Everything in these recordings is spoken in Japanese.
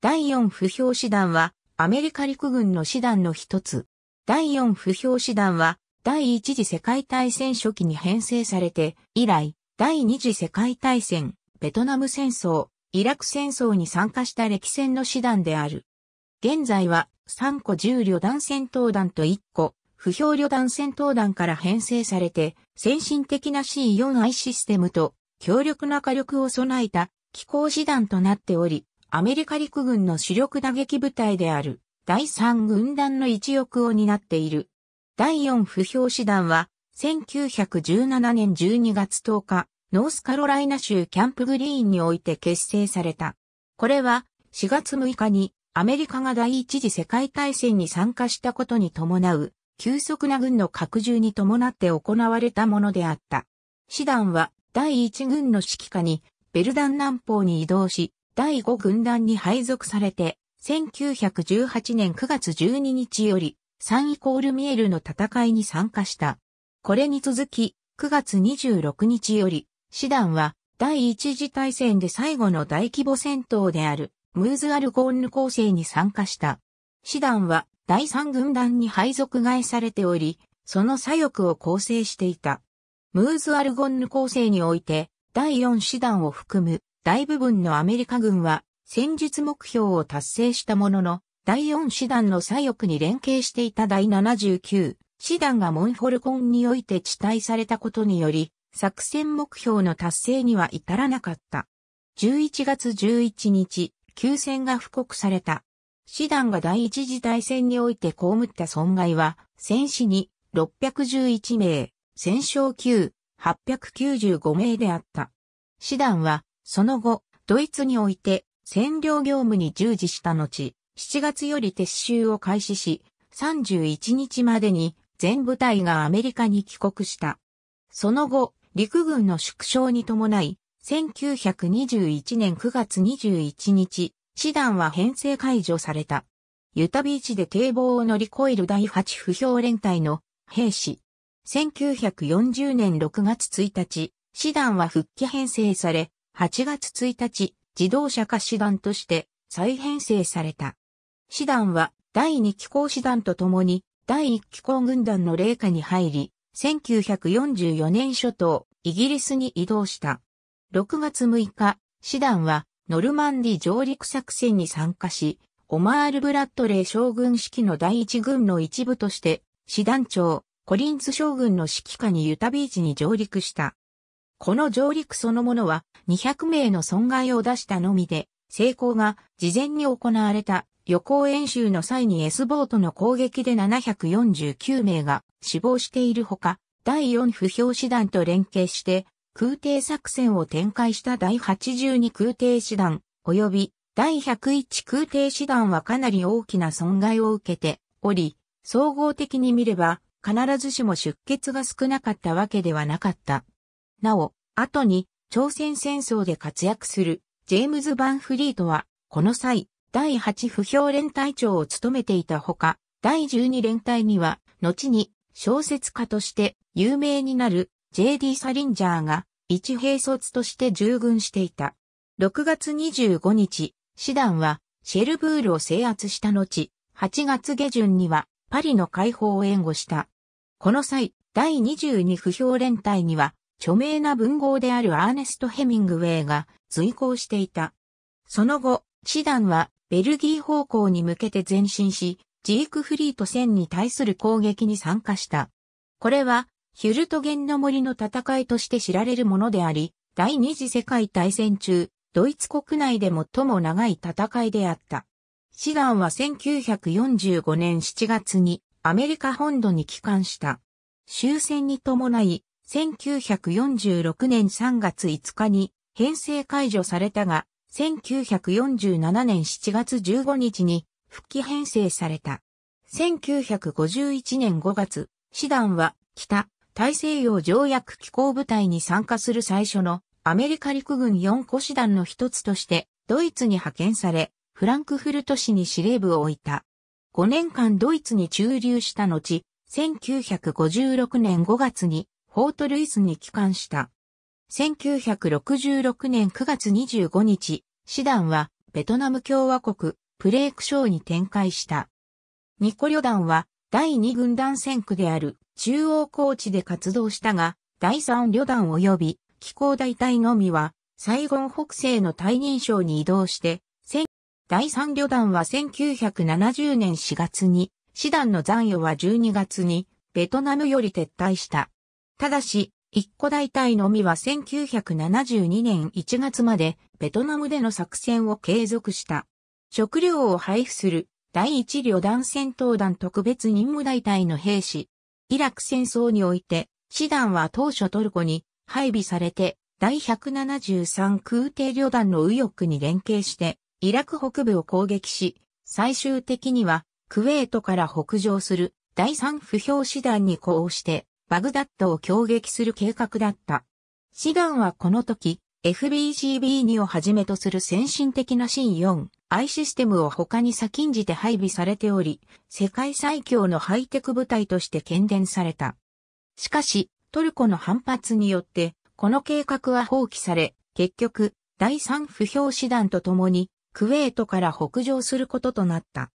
第4不評師団は、アメリカ陸軍の師団の一つ。第4不評師団は、第一次世界大戦初期に編成されて、以来、第二次世界大戦、ベトナム戦争、イラク戦争に参加した歴戦の師団である。現在は、3個重旅団戦闘団と1個、不評旅団戦闘団から編成されて、先進的な C4I システムと、強力な火力を備えた、機構師団となっており、アメリカ陸軍の主力打撃部隊である第3軍団の一翼を担っている。第4不評師団は、1917年12月10日、ノースカロライナ州キャンプグリーンにおいて結成された。これは、4月6日にアメリカが第一次世界大戦に参加したことに伴う、急速な軍の拡充に伴って行われたものであった。師団は、第一軍の指揮下に、ベルダン南方に移動し、第5軍団に配属されて、1918年9月12日より、3イコールミエルの戦いに参加した。これに続き、9月26日より、師団は、第一次大戦で最後の大規模戦闘である、ムーズ・アルゴーンヌ構成に参加した。師団は、第三軍団に配属外されており、その左翼を構成していた。ムーズ・アルゴンヌ構成において、第4師団を含む大部分のアメリカ軍は戦術目標を達成したものの、第4師団の左翼に連携していた第79師団がモンフォルコンにおいて地帯されたことにより、作戦目標の達成には至らなかった。11月11日、休戦が布告された。師団が第一次大戦において被った損害は、戦死に611名、戦勝9、895名であった。師団はその後、ドイツにおいて占領業務に従事した後、7月より撤収を開始し、31日までに全部隊がアメリカに帰国した。その後、陸軍の縮小に伴い、1921年9月21日、師団は編成解除された。ユタビーチで堤防を乗り越える第8不評連隊の兵士。1940年6月1日、師団は復帰編成され、8月1日、自動車化師団として再編成された。師団は第2機構師団と共に第1機構軍団の霊下に入り、1944年初頭、イギリスに移動した。6月6日、師団はノルマンディ上陸作戦に参加し、オマール・ブラッドレー将軍指揮の第一軍の一部として、師団長、コリンズ将軍の指揮下にユタビーチに上陸した。この上陸そのものは200名の損害を出したのみで、成功が事前に行われた予行演習の際に S ボートの攻撃で749名が死亡しているほか、第4不評師団と連携して空挺作戦を展開した第82空挺師団及び第101空挺師団はかなり大きな損害を受けており、総合的に見れば必ずしも出血が少なかったわけではなかった。なお、後に朝鮮戦争で活躍するジェームズ・バンフリートは、この際、第8不評連隊長を務めていたほか、第12連隊には、後に小説家として有名になる J.D. サリンジャーが一兵卒として従軍していた。6月25日、師団はシェルブールを制圧した後、8月下旬にはパリの解放を援護した。この際、第22不評連隊には著名な文豪であるアーネスト・ヘミングウェイが随行していた。その後、師団はベルギー方向に向けて前進し、ジークフリート戦に対する攻撃に参加した。これは、ヒュルトゲンの森の戦いとして知られるものであり、第二次世界大戦中、ドイツ国内で最も長い戦いであった。師団は1945年7月にアメリカ本土に帰還した。終戦に伴い、1946年3月5日に編成解除されたが、1947年7月15日に復帰編成された。1951年5月、師団は北大西洋条約機構部隊に参加する最初のアメリカ陸軍4個師団の一つとしてドイツに派遣され、フランクフルト市に司令部を置いた。5年間ドイツに駐留した後、1956年5月にフォートルイスに帰還した。1966年9月25日、師団はベトナム共和国プレークーに展開した。ニコ旅団は第2軍団戦区である中央高地で活動したが、第3旅団及び気候大隊のみは、サイゴン北西の退任省に移動して、第3旅団は1970年4月に、師団の残余は12月に、ベトナムより撤退した。ただし、一個大隊のみは1972年1月までベトナムでの作戦を継続した。食料を配布する第一旅団戦闘団特別任務大隊の兵士。イラク戦争において、師団は当初トルコに配備されて、第173空挺旅団の右翼に連携して、イラク北部を攻撃し、最終的には、クウェートから北上する第3不評師団に呼応して、バグダッドを攻撃する計画だった。シガンはこの時、FBCB2 をはじめとする先進的な C4i システムを他に先んじて配備されており、世界最強のハイテク部隊として喧伝された。しかし、トルコの反発によって、この計画は放棄され、結局、第三不評師団と共に、クウェートから北上することとなった。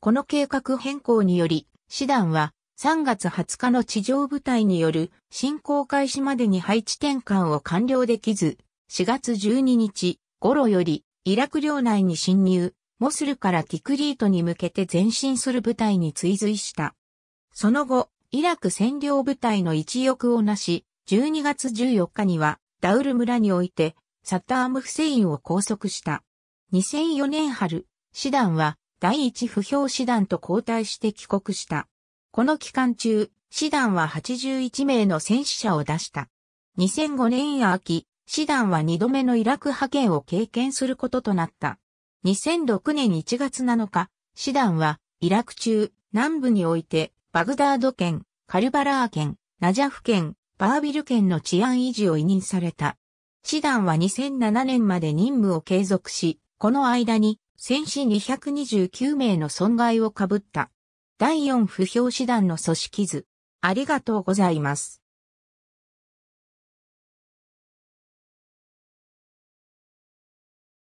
この計画変更により、師団は3月20日の地上部隊による進行開始までに配置転換を完了できず、4月12日頃よりイラク領内に侵入、モスルからティクリートに向けて前進する部隊に追随した。その後、イラク占領部隊の一翼をなし、12月14日にはダウル村においてサッターム・フセインを拘束した。2004年春、師団は第一不評師団と交代して帰国した。この期間中、師団は81名の戦死者を出した。2005年秋、師団は2度目のイラク派遣を経験することとなった。2006年1月7日、師団はイラク中南部においてバグダード県、カルバラー県、ナジャフ県、バービル県の治安維持を委任された。師団は2007年まで任務を継続し、この間に戦死229名の損害を被った。第4不評師団の組織図。ありがとうございます。